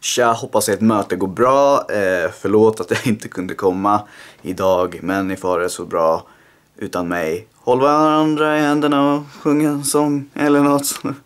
Tja, hoppas ert möte går bra. Eh, förlåt att jag inte kunde komma idag, men ni får det så bra utan mig. Håll varandra i händerna och sjung en sång eller nåt.